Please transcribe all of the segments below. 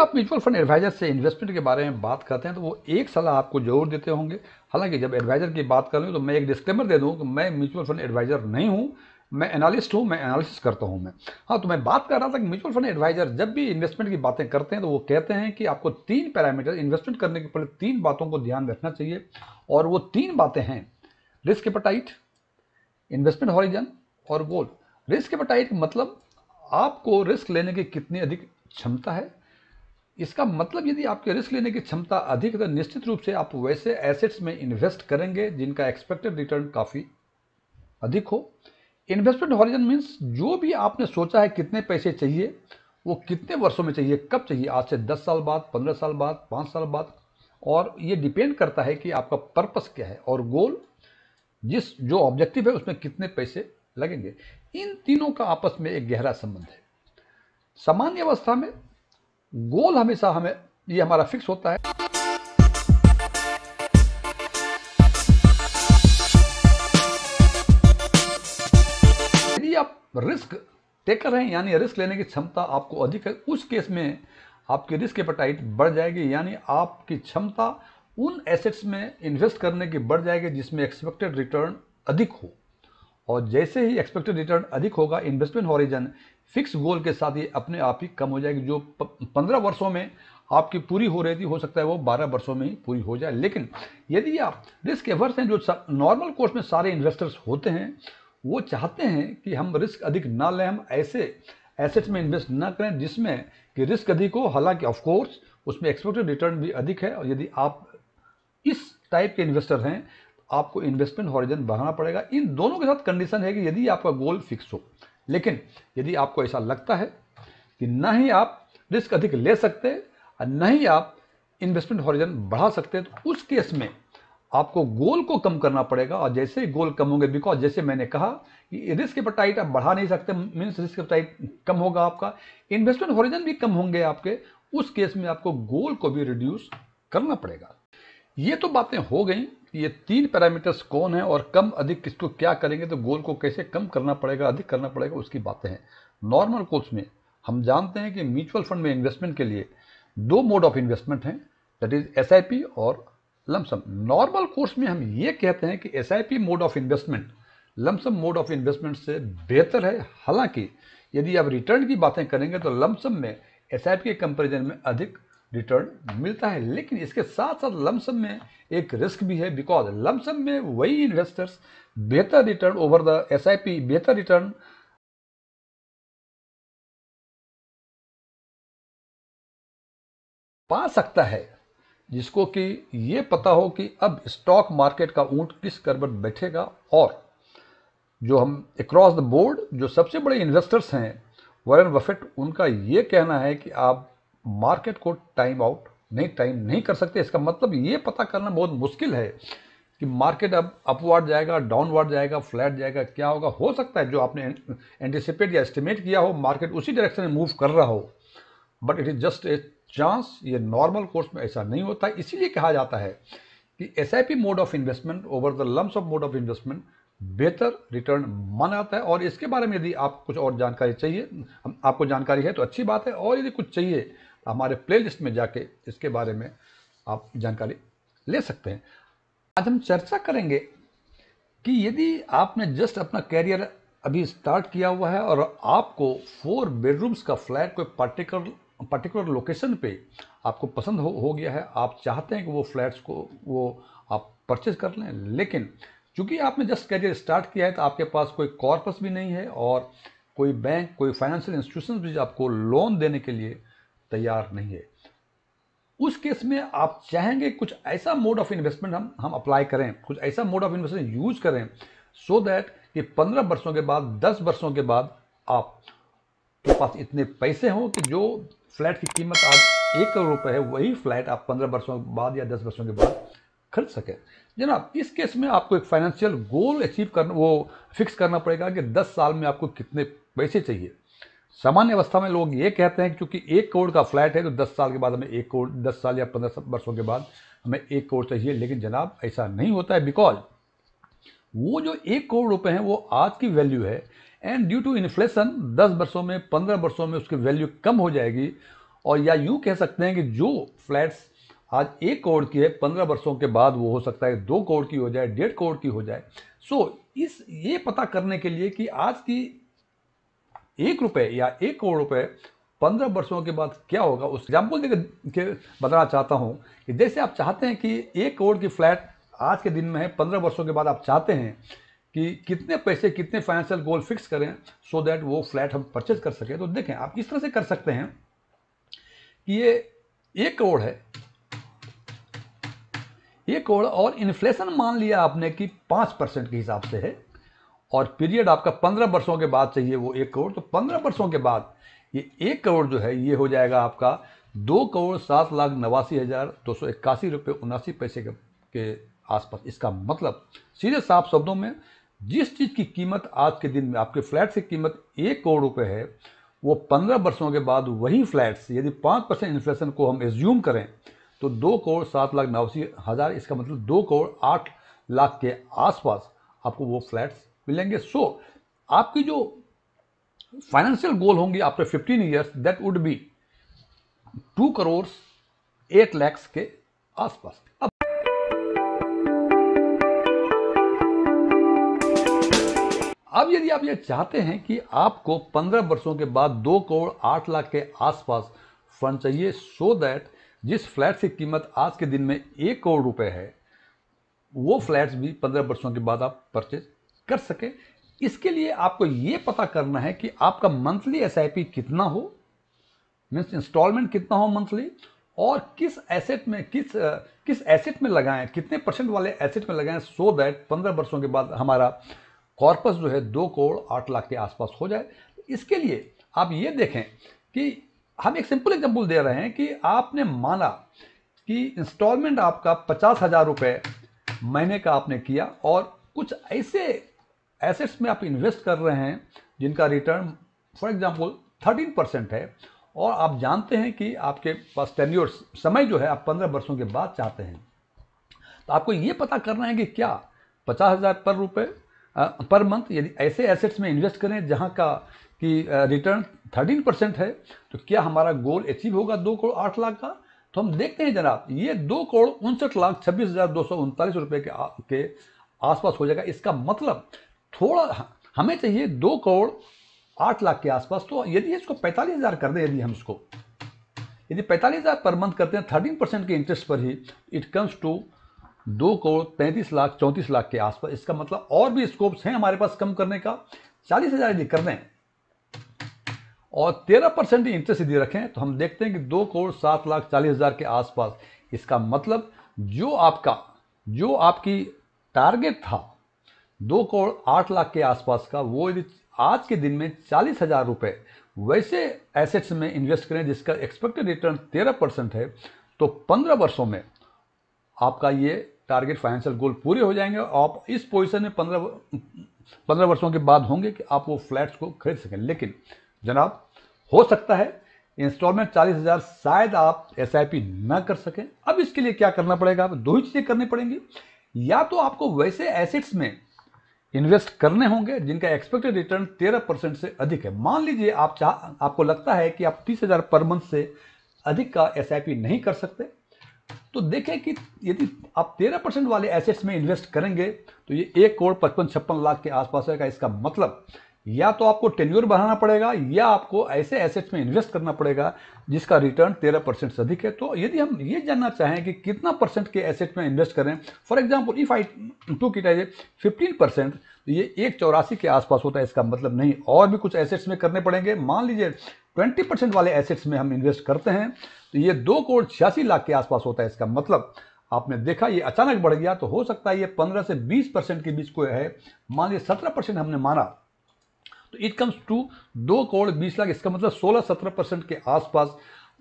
आप mutual fund advisor से investment के बारे में बात करते हैं तो वो एक सलाह आपको जरूर देते होंगे हालांकि जब एडवाइजर की बात करूँ तो मैं एक डिस्क्लेमर दे दूँ कि मैं म्यूचुअल फंड एडवाइजर नहीं हूँ मैं एनालिस्ट हूँ मैं एनालिसिस करता हूँ मैं हाँ तो मैं बात कर रहा था कि म्यूचुअल फंड एडवाइजर जब भी इन्वेस्टमेंट की बातें करते हैं तो वो कहते हैं कि आपको तीन पैरामीटर इन्वेस्टमेंट करने के पहले तीन बातों को ध्यान रखना चाहिए और वो तीन बातें हैं रिस्क एपेटाइट इन्वेस्टमेंट हॉरिजन और गोल रिस्क एपेटाइट मतलब आपको रिस्क लेने की कितनी अधिक क्षमता है इसका मतलब यदि आपके रिस्क लेने की क्षमता अधिक है तो निश्चित रूप से आप वैसे एसेट्स में इन्वेस्ट करेंगे जिनका एक्सपेक्टेड रिटर्न काफ़ी अधिक हो इन्वेस्टमेंट हॉरिजन मीन्स जो भी आपने सोचा है कितने पैसे चाहिए वो कितने वर्षों में चाहिए कब चाहिए आज से दस साल बाद पंद्रह साल बाद पाँच साल बाद और ये डिपेंड करता है कि आपका पर्पस क्या है और गोल जिस जो ऑब्जेक्टिव है उसमें कितने पैसे लगेंगे इन तीनों का आपस में एक गहरा संबंध है सामान्य अवस्था में गोल हमेशा हमें ये हमारा फिक्स होता है यदि आप रिस्क टेकर हैं यानी रिस्क लेने की क्षमता आपको अधिक है उस केस में आपकी रिस्क एपेटाइट बढ़ जाएगी यानी आपकी क्षमता उन एसेट्स में इन्वेस्ट करने की बढ़ जाएगी जिसमें एक्सपेक्टेड रिटर्न अधिक हो और जैसे ही एक्सपेक्टेड रिटर्न अधिक होगा इन्वेस्टमेंट हॉरिजन फिक्स गोल के साथ ये अपने आप ही कम हो जाएगी जो पंद्रह वर्षों में आपकी पूरी हो रही थी हो सकता है वो बारह वर्षों में ही पूरी हो जाए लेकिन यदि आप रिस्क एवर्स हैं जो नॉर्मल कोर्स में सारे इन्वेस्टर्स होते हैं वो चाहते हैं कि हम रिस्क अधिक ना लें हम ऐसे एसेट्स में इन्वेस्ट ना करें जिसमें कि रिस्क अधिक हो हालांकि ऑफकोर्स उसमें एक्सपेक्टेड रिटर्न भी अधिक है और यदि आप इस टाइप के इन्वेस्टर हैं तो आपको इन्वेस्टमेंट हॉरिजन बढ़ाना पड़ेगा इन दोनों के साथ कंडीशन है कि यदि आपका गोल फिक्स हो लेकिन यदि आपको ऐसा लगता है कि ना ही आप रिस्क अधिक ले सकते और ना ही आप इन्वेस्टमेंट हॉरिजन बढ़ा सकते तो उस केस में आपको गोल को कम करना पड़ेगा और जैसे ही गोल कम होंगे बिकॉज जैसे मैंने कहा कि रिस्क एपेटाइट आप बढ़ा नहीं सकते मीन्स रिस्क एपेटाइट कम होगा आपका इन्वेस्टमेंट हॉरिजन भी कम होंगे आपके उस केस में आपको गोल को भी रिड्यूस करना पड़ेगा ये तो बातें हो गई ये तीन पैरामीटर्स कौन है और कम अधिक किसको क्या करेंगे तो गोल को कैसे कम करना पड़ेगा अधिक करना पड़ेगा उसकी बातें हैं नॉर्मल कोर्स में हम जानते हैं कि म्यूचुअल फंड में इन्वेस्टमेंट के लिए दो मोड ऑफ इन्वेस्टमेंट हैं दैट इज एस और लमसम नॉर्मल कोर्स में हम ये कहते हैं कि S mode of investment lumpsum mode of investment से बेहतर है हालांकि यदि आप रिटर्न की बातें करेंगे तो लमसम में एस के कंपेरिजन में अधिक रिटर्न मिलता है लेकिन इसके साथ साथ लमसम में एक रिस्क भी है बिकॉज लमसम में वही इन्वेस्टर्स बेहतर रिटर्न ओवर द एस बेहतर रिटर्न पा सकता है जिसको कि ये पता हो कि अब स्टॉक मार्केट का ऊंट किस कर बैठेगा और जो हम अक्रॉस द बोर्ड जो सबसे बड़े इन्वेस्टर्स हैं वरन वफेट उनका ये कहना है कि आप मार्केट को टाइम आउट नहीं टाइम नहीं कर सकते इसका मतलब ये पता करना बहुत मुश्किल है कि मार्केट अब अपवर्ड जाएगा डाउनवर्ड जाएगा फ्लैट जाएगा क्या होगा हो सकता है जो आपने एंटिसिपेट या एस्टिमेट किया हो मार्केट उसी डायरेक्शन में मूव कर रहा हो but it is just a chance ये नॉर्मल कोर्स में ऐसा नहीं होता इसीलिए कहा जाता है कि S mode of investment over the lumps of mode of investment बेहतर रिटर्न माना जाता है और इसके बारे में यदि आप कुछ और जानकारी चाहिए आपको जानकारी है तो अच्छी बात है और यदि कुछ चाहिए हमारे प्लेलिस्ट में जाके इसके बारे में आप जानकारी ले सकते हैं आज हम चर्चा करेंगे कि यदि आपने जस्ट अपना कैरियर अभी स्टार्ट किया हुआ है और आपको फोर बेडरूम्स का फ्लैट कोई पर्टिकुलर पर्टिकुलर लोकेशन पे आपको पसंद हो, हो गया है आप चाहते हैं कि वो फ्लैट्स को वो आप परचेज कर लें लेकिन चूंकि आपने जस्ट कैरियर स्टार्ट किया है तो आपके पास कोई कॉर्पस भी नहीं है और कोई बैंक कोई फाइनेंशियल इंस्टीट्यूशन भी आपको लोन देने के लिए तैयार नहीं है उस केस में आप चाहेंगे कुछ ऐसा मोड ऑफ इन्वेस्टमेंट हम हम अप्लाई करें कुछ ऐसा मोड ऑफ इन्वेस्टमेंट यूज करें सो so दैट कि पंद्रह वर्षों के बाद दस वर्षों के बाद आप के पास इतने पैसे हों कि जो फ्लैट की कीमत आज एक करोड़ रुपए है वही फ्लैट आप पंद्रह वर्षों के बाद या दस वर्षों के बाद खरीद सकें जनाब इस केस में आपको एक फाइनेंशियल गोल अचीव करना वो फिक्स करना पड़ेगा कि दस साल में आपको कितने पैसे चाहिए सामान्य अवस्था में लोग ये कहते हैं कि चूंकि एक करोड़ का फ्लैट है तो दस साल के बाद हमें एक करोड़ दस साल या पंद्रह वर्षों के बाद हमें एक करोड़ चाहिए लेकिन जनाब ऐसा नहीं होता है बिकॉज वो जो एक करोड़ रुपए हैं वो आज की वैल्यू है एंड ड्यू टू इन्फ्लेशन दस वर्षों में पंद्रह वर्षों में उसकी वैल्यू कम हो जाएगी और या यूँ कह सकते हैं कि जो फ्लैट्स आज एक करोड़ की है पंद्रह वर्षों के बाद वो हो सकता है दो करोड़ की हो जाए डेढ़ करोड़ की हो जाए सो so, इस ये पता करने के लिए कि आज की एक रुपये या एक करोड़ रुपये पंद्रह वर्षों के बाद क्या होगा उस एग्जाम्पल देकर के बताना चाहता हूँ कि जैसे आप चाहते हैं कि एक करोड़ की फ्लैट आज के दिन में है पंद्रह वर्षों के बाद आप चाहते हैं कि कितने पैसे कितने फाइनेंशियल गोल फिक्स करें सो so दैट वो फ्लैट हम परचेज कर सकें तो देखें आप किस तरह से कर सकते हैं कि ये एक करोड़ है एक करोड़ और इन्फ्लेशन मान लिया आपने कि पाँच परसेंट के हिसाब से है और पीरियड आपका पंद्रह वर्षों के बाद चाहिए वो एक करोड़ तो पंद्रह वर्षों के बाद ये एक करोड़ जो है ये हो जाएगा आपका दो करोड़ सात लाख नवासी हज़ार दो सौ इक्यासी रुपये उनासी पैसे के, के आसपास इसका मतलब सीधे साफ शब्दों में जिस चीज़ की कीमत आज के दिन में आपके फ्लैट से कीमत एक करोड़ रुपये है वो पंद्रह वर्षों के बाद वही फ्लैट्स यदि पाँच परसेंट इन्फ्लेशन को हम एज्यूम करें तो दो करोड़ सात लाख नवासी हज़ार इसका मतलब दो करोड़ आठ लाख के आसपास आपको वो फ्लैट्स मिलेंगे सो so, आपकी जो फाइनेंशियल गोल होंगी after fifteen years that would be two crores eight lakhs के आसपास अब अब यदि आप ये चाहते हैं कि आपको 15 वर्षों के बाद दो करोड़ आठ लाख के आसपास फंड चाहिए सो दैट जिस फ्लैट की कीमत आज के दिन में एक करोड़ रुपए है वो फ्लैट्स भी 15 वर्षों के बाद आप परचेज कर सके इसके लिए आपको ये पता करना है कि आपका मंथली एस कितना हो मीन्स इंस्टॉलमेंट कितना हो मंथली और किस एसेट में किस किस एसेट में लगाएं कितने परसेंट वाले एसेट में लगाएं सो दैट पंद्रह वर्षों के बाद हमारा कॉर्पस जो है दो करोड़ आठ लाख के आसपास हो जाए इसके लिए आप ये देखें कि हम एक सिंपल एग्जाम्पल दे रहे हैं कि आपने माना कि इंस्टॉलमेंट आपका पचास हज़ार रुपये महीने का आपने किया और कुछ ऐसे एसेट्स में आप इन्वेस्ट कर रहे हैं जिनका return for example thirteen percent है और आप जानते हैं कि आपके पास टेन्योर समय जो है आप पंद्रह वर्षों के बाद चाहते हैं तो आपको ये पता करना है कि क्या पचास हज़ार पर रुपये पर मंथ यदि ऐसे एसेट्स में इन्वेस्ट करें जहाँ का कि रिटर्न थर्टीन परसेंट है तो क्या हमारा गोल अचीव होगा दो करोड़ आठ लाख का तो हम देखते हैं जनाब ये दो करोड़ उनसठ लाख छब्बीस हज़ार दो सौ उनतालीस रुपये के, के आसपास हो जाएगा इसका मतलब थोड़ा हमें चाहिए दो करोड़ आठ लाख के आसपास तो यदि इसको पैंतालीस हज़ार कर दें यदि हम इसको यदि पैंतालीस हज़ार पर मंथ करते हैं थर्टीन परसेंट के इंटरेस्ट पर ही इट कम्स टू दो करोड़ पैंतीस लाख चौंतीस लाख के आसपास इसका मतलब और भी स्कोप्स हैं हमारे पास कम करने का चालीस हज़ार यदि कर दें और तेरह परसेंट इंटरेस्ट यदि रखें तो हम देखते हैं कि दो करोड़ सात लाख चालीस हज़ार के आसपास इसका मतलब जो आपका जो आपकी टारगेट था दो करोड़ आठ लाख के आसपास का वो यदि आज के दिन में चालीस हज़ार रुपये वैसे एसेट्स में इन्वेस्ट करें जिसका एक्सपेक्टेड रिटर्न तेरह परसेंट है तो पंद्रह वर्षों में आपका ये टारगेट फाइनेंशियल गोल पूरे हो जाएंगे और आप इस पोजिशन में पंद्रह पंद्रह वर्षों के बाद होंगे कि आप वो फ्लैट्स को खरीद सकें लेकिन जनाब हो सकता है इंस्टॉलमेंट चालीस हज़ार शायद आप एस ना कर सकें अब इसके लिए क्या करना पड़ेगा दो ही चीज़ें करनी पड़ेंगी या तो आपको वैसे एसेट्स में इन्वेस्ट करने होंगे जिनका एक्सपेक्टेड रिटर्न 13 परसेंट से अधिक है मान लीजिए आप चाह आपको लगता है कि आप तीस हज़ार पर मंथ से अधिक का एस नहीं कर सकते तो देखें कि यदि आप 13 परसेंट वाले एसेट्स में इन्वेस्ट करेंगे तो ये एक करोड़ पचपन छप्पन लाख के आसपास है का इसका मतलब या तो आपको टेन्यूर बढ़ाना पड़ेगा या आपको ऐसे एसेट्स में इन्वेस्ट करना पड़ेगा जिसका रिटर्न तेरह परसेंट से अधिक है तो यदि हम ये जानना चाहें कि कितना परसेंट के एसेट में इन्वेस्ट करें for example if I took it as fifteen percent तो ये एक चौरासी के आसपास होता है इसका मतलब नहीं और भी कुछ एसेट्स में करने पड़ेंगे मान लीजिए ट्वेंटी परसेंट वाले एसेट्स में हम इन्वेस्ट करते हैं तो ये दो करोड़ छियासी लाख के आसपास होता है इसका मतलब आपने देखा ये अचानक बढ़ गया तो हो सकता है ये पंद्रह से बीस परसेंट के बीच को है मान लीजिए सत्रह परसेंट हमने माना तो इट कम्स टू दो करोड़ बीस लाख इसका मतलब सोलह सत्रह परसेंट के आसपास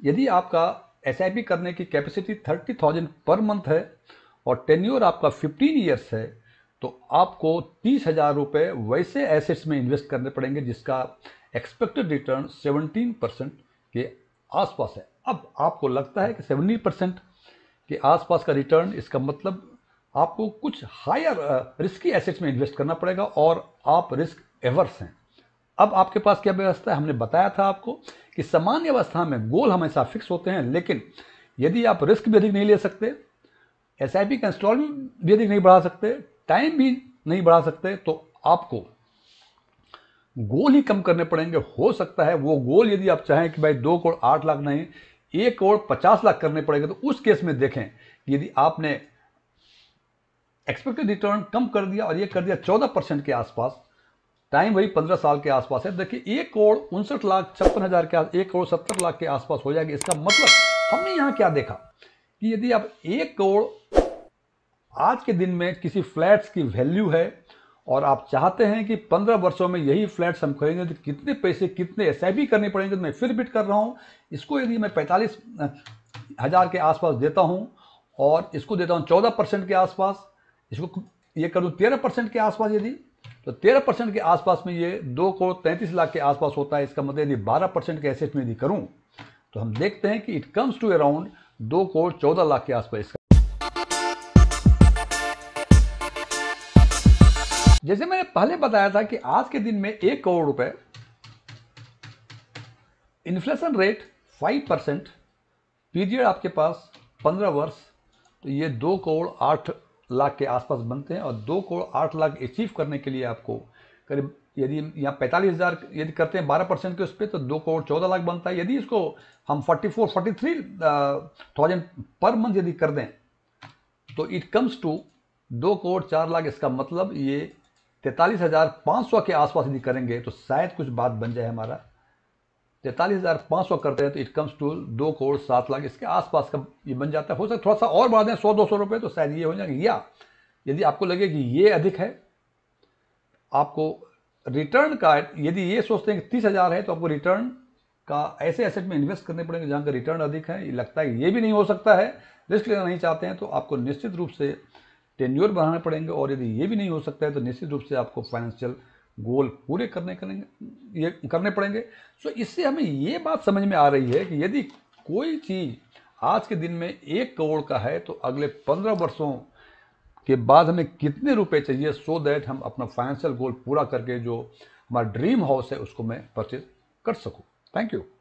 यदि आपका एस करने की capacity thirty thousand per month है और टेन्योर आपका फिफ्टीन ईयर्स है तो आपको तीस हज़ार रुपये वैसे एसेट्स में इन्वेस्ट करने पड़ेंगे जिसका एक्सपेक्टेड रिटर्न सेवनटीन परसेंट के आसपास है अब आपको लगता है कि सेवनटी परसेंट के आसपास का रिटर्न इसका मतलब आपको कुछ हायर रिस्की एसेट्स में इन्वेस्ट करना पड़ेगा और आप रिस्क एवर्स हैं अब आपके पास क्या व्यवस्था है हमने बताया था आपको कि सामान्य अवस्था में गोल हमेशा फिक्स होते हैं लेकिन यदि आप रिस्क भी अधिक नहीं ले सकते एस आई पी का इंस्टॉलमेंट भी अधिक नहीं बढ़ा सकते टाइम भी नहीं बढ़ा सकते तो आपको गोल ही कम करने पड़ेंगे हो सकता है वो गोल यदि आप चाहें कि भाई दो करोड़ आठ लाख नहीं एक करोड़ पचास लाख करने पड़ेंगे तो उस केस में देखें यदि आपने एक्सपेक्टेड रिटर्न कम कर दिया और ये कर दिया चौदह परसेंट के आसपास टाइम वही पंद्रह साल के आसपास है देखिए एक करोड़ उनसठ लाख छप्पन हज़ार के एक करोड़ सत्तर लाख के आसपास हो जाएगी इसका मतलब हमने यहां क्या देखा कि यदि आप एक करोड़ आज के दिन में किसी फ्लैट्स की वैल्यू है और आप चाहते हैं कि पंद्रह वर्षों में यही फ्लैट्स हम खरीदें तो कितने पैसे कितने एस करने पड़ेंगे तो मैं फिर बिट कर रहा हूँ इसको यदि मैं पैंतालीस हज़ार के आसपास देता हूँ और इसको देता हूँ चौदह परसेंट के आसपास इसको ये कर दू तेरह परसेंट के आसपास यदि तो 13 परसेंट के आसपास में ये दो करोड़ तैंतीस लाख के आसपास होता है इसका मतलब यदि 12 परसेंट के एसेट में यदि करूं तो हम देखते हैं कि इट कम्स टू अराउंड दो करोड़ चौदह लाख के आसपास इसका जैसे मैंने पहले बताया था कि आज के दिन में एक करोड़ रुपए inflation rate five percent period आपके पास पंद्रह वर्ष तो ये दो करोड़ आठ लाख के आसपास बनते हैं और दो करोड़ आठ लाख अचीव करने के लिए आपको करीब यदि यहाँ पैंतालीस हज़ार यदि करते हैं बारह परसेंट के उस पर तो दो करोड़ चौदह लाख बनता है यदि इसको हम forty four forty three thousand per month यदि कर दें तो इट कम्स टू दो करोड़ चार लाख इसका मतलब ये तैंतालीस हज़ार पाँच सौ के आसपास यदि करेंगे तो शायद कुछ बात बन जाए हमारा तैंतालीस हज़ार पाँच सौ करते हैं तो इट कम्स टू दो करोड़ सात लाख इसके आसपास का ये बन जाता है हो सकता थोड़ा सा और बढ़ा दें सौ दो सौ रुपये तो शायद ये हो जाएंगे या यदि आपको लगे कि ये अधिक है आपको रिटर्न का यदि ये सोचते हैं कि तीस हज़ार है तो आपको रिटर्न का ऐसे एसेट में इन्वेस्ट करने पड़ेंगे जहाँ का रिटर्न अधिक है लगता है ये भी नहीं हो सकता है रिस्क लेना नहीं चाहते हैं तो आपको निश्चित रूप से टेन्योर बढ़ाना पड़ेंगे और यदि ये भी नहीं हो सकता है तो निश्चित रूप से आपको फाइनेंशियल गोल पूरे करने करेंगे ये करने पड़ेंगे सो इससे हमें ये बात समझ में आ रही है कि यदि कोई चीज़ आज के दिन में एक करोड़ का है तो अगले पंद्रह वर्षों के बाद हमें कितने रुपए चाहिए सो दैट हम अपना फाइनेंशियल गोल पूरा करके जो हमारा ड्रीम हाउस है उसको मैं परचेज कर सकूँ थैंक यू